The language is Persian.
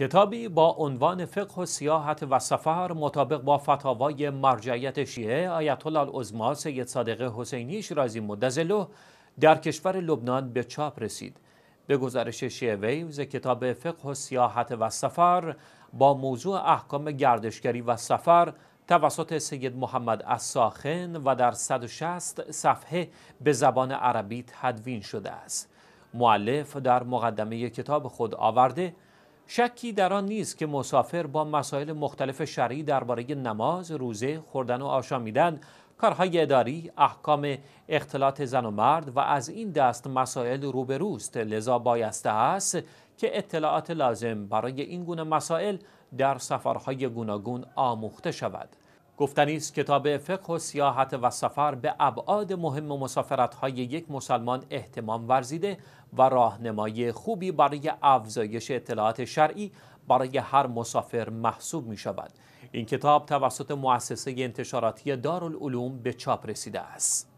کتابی با عنوان فقه و سیاحت و سفر مطابق با فتاوای مرجعیت شیعه آیت الله العظما سید صادق حسینی شیرازی مدزلو در کشور لبنان به چاپ رسید به گزارش شیعه ویوز کتاب فقه و سیاحت و سفر با موضوع احکام گردشگری و سفر توسط سید محمد اساخن و در 160 صفحه به زبان عربی تدوین شده است معلف در مقدمه کتاب خود آورده شکی در آن نیست که مسافر با مسائل مختلف شرعی درباره نماز، روزه، خوردن و آشامیدن، کارهای اداری، احکام اختلاط زن و مرد و از این دست مسائل روبروست لذا بایسته است که اطلاعات لازم برای این گونه مسائل در سفرهای گوناگون آموخته شود. گفتنی است کتاب فقه و سیاحت و سفر به ابعاد مهم های یک مسلمان احتمام ورزیده و راهنمای خوبی برای افزایش اطلاعات شرعی برای هر مسافر محسوب می شود. این کتاب توسط مؤسسه انتشاراتی دارالعلوم به چاپ رسیده است.